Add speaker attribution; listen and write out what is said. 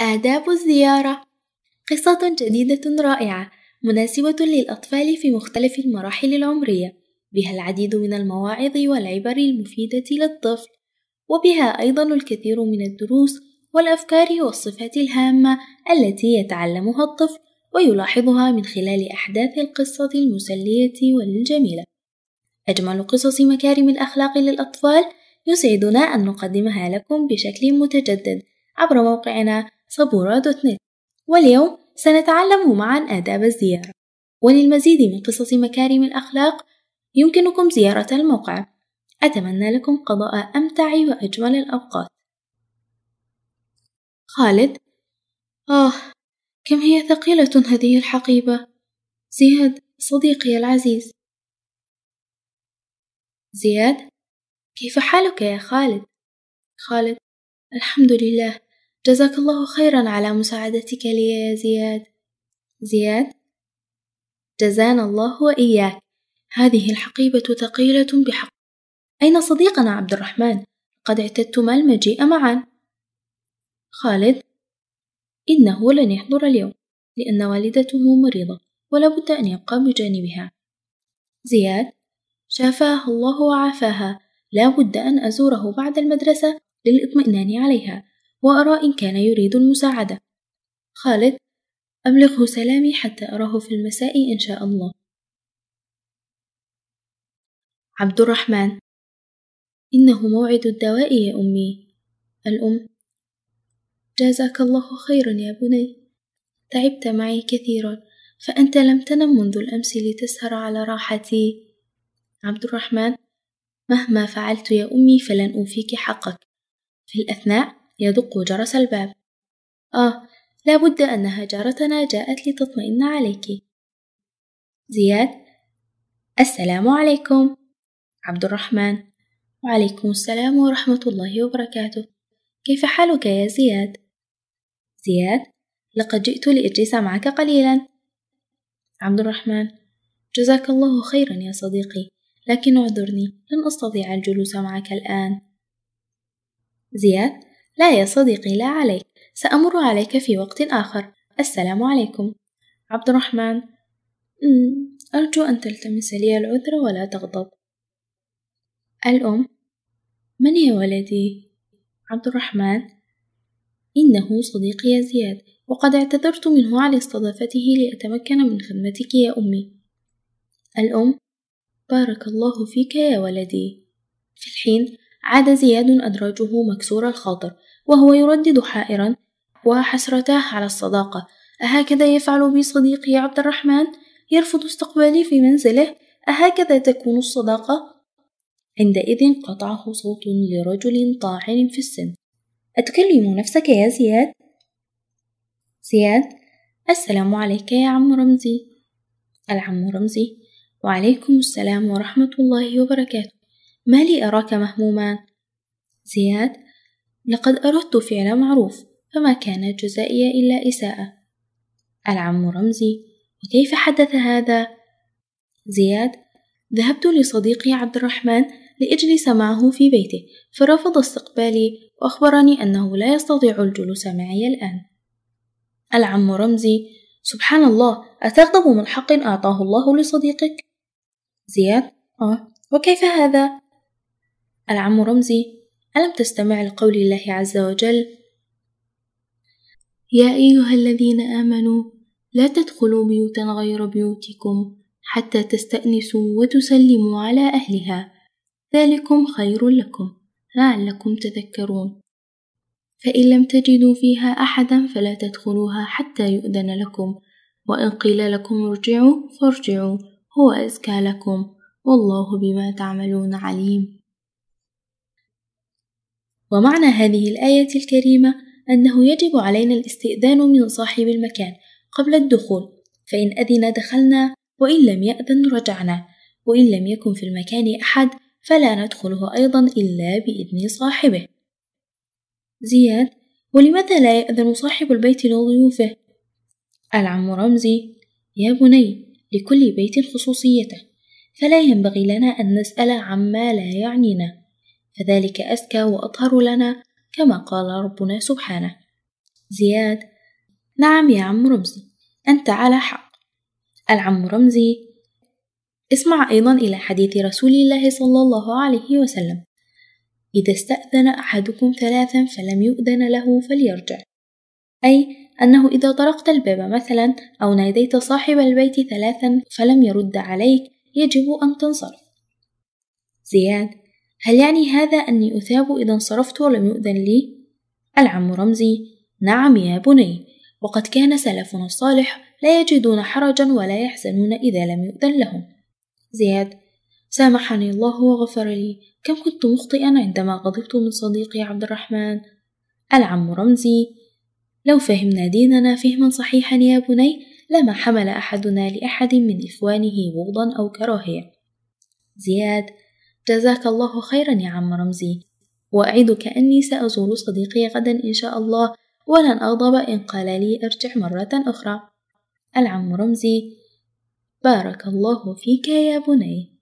Speaker 1: آداب الزيارة قصة جديدة رائعة مناسبة للأطفال في مختلف المراحل العمرية بها العديد من المواعظ والعبر المفيدة للطفل وبها أيضا الكثير من الدروس والأفكار والصفات الهامة التي يتعلمها الطفل ويلاحظها من خلال أحداث القصة المسلية والجميلة أجمل قصص مكارم الأخلاق للأطفال يسعدنا أن نقدمها لكم بشكل متجدد عبر موقعنا صبورة دوت نت واليوم سنتعلم معا آداب الزيارة وللمزيد من قصص مكارم الأخلاق يمكنكم زيارة الموقع أتمنى لكم قضاء أمتع وأجمل الأوقات خالد آه كم هي ثقيلة هذه الحقيبة زياد صديقي العزيز زياد كيف حالك يا خالد خالد الحمد لله جزاك الله خيرا على مساعدتك لي يا زياد زياد جزانا الله وإياك هذه الحقيبة ثقيلة بحق أين صديقنا عبد الرحمن؟ قد اعتدتما المجيء معا خالد إنه لن يحضر اليوم لأن والدته مريضة ولا بد أن يبقى بجانبها زياد شافاها الله وعافاها لا بد أن أزوره بعد المدرسة للإطمئنان عليها وأرى إن كان يريد المساعدة خالد أبلغه سلامي حتى أراه في المساء إن شاء الله عبد الرحمن إنه موعد الدواء يا أمي الأم جازاك الله خيرا يا بني تعبت معي كثيرا فأنت لم تنم منذ الأمس لتسهر على راحتي عبد الرحمن مهما فعلت يا أمي فلن أوفيك حقك في الأثناء يدق جرس الباب آه لابد أنها جارتنا جاءت لتطمئن عليك زياد السلام عليكم عبد الرحمن وعليكم السلام ورحمة الله وبركاته كيف حالك يا زياد؟ زياد لقد جئت لأجلس معك قليلا عبد الرحمن جزاك الله خيرا يا صديقي لكن اعذرني لن أستطيع الجلوس معك الآن زياد لا يا صديقي لا عليك سأمر عليك في وقت آخر السلام عليكم عبد الرحمن أرجو أن تلتمس لي العذر ولا تغضب الأم من يا ولدي؟ عبد الرحمن إنه صديقي زياد وقد اعتذرت منه على استضافته لأتمكن من خدمتك يا أمي الأم بارك الله فيك يا ولدي في الحين عاد زياد أدراجه مكسور الخاطر وهو يردد حائرا وحسرتاه على الصداقة أهكذا يفعل بي صديقي عبد الرحمن يرفض استقبالي في منزله أهكذا تكون الصداقة عندئذ قطعه صوت لرجل طاعن في السن أتكلم نفسك يا زياد؟ زياد السلام عليك يا عم رمزي العم رمزي وعليكم السلام ورحمة الله وبركاته ما لي أراك مهموما زياد لقد أردت فعل معروف فما كانت جزائي إلا إساءة العم رمزي وكيف حدث هذا؟ زياد ذهبت لصديقي عبد الرحمن لأجلس معه في بيته فرفض استقبالي وأخبرني أنه لا يستطيع الجلوس معي الآن العم رمزي سبحان الله أتغضب من حق أعطاه الله لصديقك؟ زياد آه وكيف هذا؟ العم رمزي ألم تستمع لقول الله عز وجل يا أيها الذين آمنوا لا تدخلوا بيوتا غير بيوتكم حتى تستأنسوا وتسلموا على أهلها ذلكم خير لكم لعلكم تذكرون فإن لم تجدوا فيها أحدا فلا تدخلوها حتى يؤذن لكم وإن قيل لكم ارجعوا فارجعوا هو أزكى لكم والله بما تعملون عليم ومعنى هذه الآية الكريمة أنه يجب علينا الاستئذان من صاحب المكان قبل الدخول فإن أذن دخلنا وإن لم يأذن رجعنا وإن لم يكن في المكان أحد فلا ندخله أيضا إلا بإذن صاحبه زياد ولماذا لا يأذن صاحب البيت لضيوفه؟ العم رمزي يا بني لكل بيت خصوصيته فلا ينبغي لنا أن نسأل عما لا يعنينا فذلك أزكى وأطهر لنا كما قال ربنا سبحانه زياد نعم يا عم رمزي أنت على حق العم رمزي اسمع أيضا إلى حديث رسول الله صلى الله عليه وسلم إذا استأذن أحدكم ثلاثا فلم يؤذن له فليرجع أي أنه إذا طرقت الباب مثلا أو ناديت صاحب البيت ثلاثا فلم يرد عليك يجب أن تنصرف زياد هل يعني هذا أني أثاب إذا انصرفت ولم يؤذن لي؟ العم رمزي نعم يا بني وقد كان سلفنا الصالح لا يجدون حرجا ولا يحزنون إذا لم يؤذن لهم زياد سامحني الله وغفر لي كم كنت مخطئا عندما غضبت من صديقي عبد الرحمن العم رمزي لو فهمنا ديننا فهما صحيحا يا بني لما حمل أحدنا لأحد من إخوانه بغضا أو كراهية زياد جزاك الله خيرا يا عم رمزي وأعدك أني سأزور صديقي غدا إن شاء الله ولن أغضب إن قال لي ارجع مرة أخرى العم رمزي بارك الله فيك يا بني